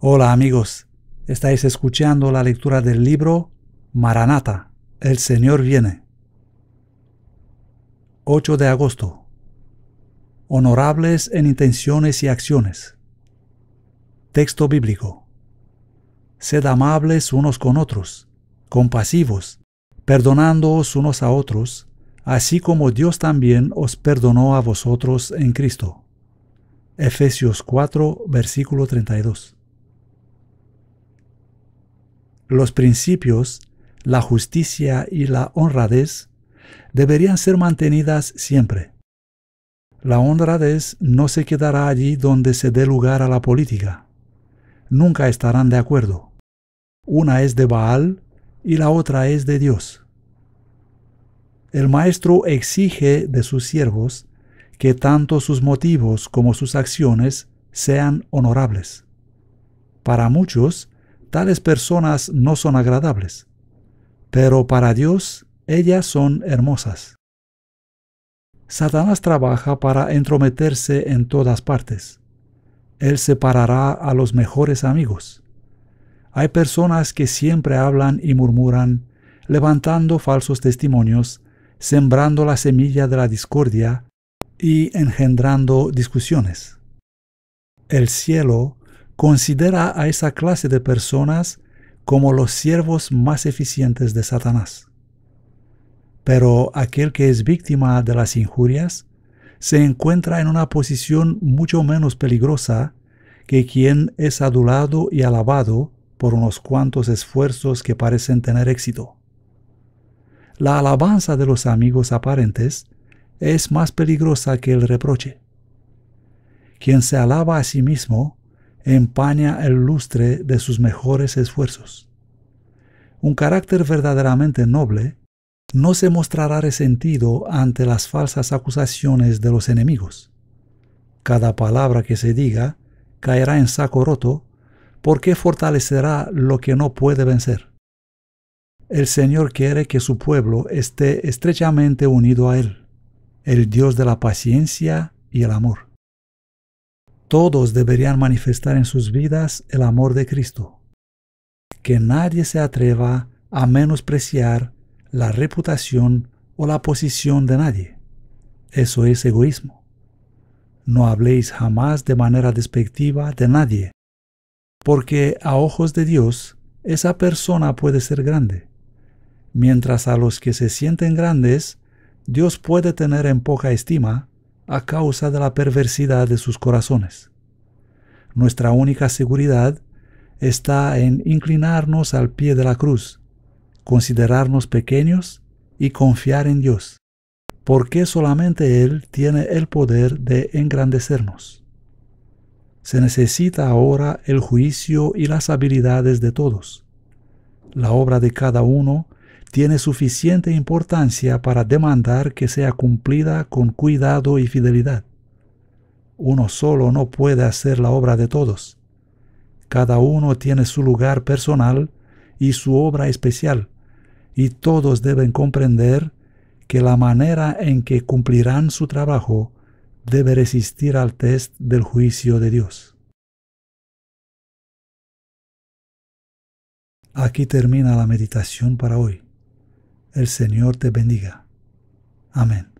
Hola amigos, estáis escuchando la lectura del libro Maranata, El Señor viene. 8 de agosto. Honorables en intenciones y acciones. Texto bíblico. Sed amables unos con otros, compasivos, perdonándoos unos a otros, así como Dios también os perdonó a vosotros en Cristo. Efesios 4, versículo 32 los principios, la justicia y la honradez deberían ser mantenidas siempre. La honradez no se quedará allí donde se dé lugar a la política. Nunca estarán de acuerdo. Una es de Baal y la otra es de Dios. El maestro exige de sus siervos que tanto sus motivos como sus acciones sean honorables. Para muchos, tales personas no son agradables, pero para Dios ellas son hermosas. Satanás trabaja para entrometerse en todas partes. Él separará a los mejores amigos. Hay personas que siempre hablan y murmuran, levantando falsos testimonios, sembrando la semilla de la discordia y engendrando discusiones. El cielo considera a esa clase de personas como los siervos más eficientes de Satanás. Pero aquel que es víctima de las injurias se encuentra en una posición mucho menos peligrosa que quien es adulado y alabado por unos cuantos esfuerzos que parecen tener éxito. La alabanza de los amigos aparentes es más peligrosa que el reproche. Quien se alaba a sí mismo empaña el lustre de sus mejores esfuerzos. Un carácter verdaderamente noble no se mostrará resentido ante las falsas acusaciones de los enemigos. Cada palabra que se diga caerá en saco roto porque fortalecerá lo que no puede vencer. El Señor quiere que su pueblo esté estrechamente unido a Él, el Dios de la paciencia y el amor. Todos deberían manifestar en sus vidas el amor de Cristo. Que nadie se atreva a menospreciar la reputación o la posición de nadie. Eso es egoísmo. No habléis jamás de manera despectiva de nadie, porque a ojos de Dios esa persona puede ser grande, mientras a los que se sienten grandes Dios puede tener en poca estima a causa de la perversidad de sus corazones. Nuestra única seguridad está en inclinarnos al pie de la cruz, considerarnos pequeños y confiar en Dios, porque solamente Él tiene el poder de engrandecernos. Se necesita ahora el juicio y las habilidades de todos. La obra de cada uno tiene suficiente importancia para demandar que sea cumplida con cuidado y fidelidad. Uno solo no puede hacer la obra de todos. Cada uno tiene su lugar personal y su obra especial, y todos deben comprender que la manera en que cumplirán su trabajo debe resistir al test del juicio de Dios. Aquí termina la meditación para hoy. El Señor te bendiga. Amén.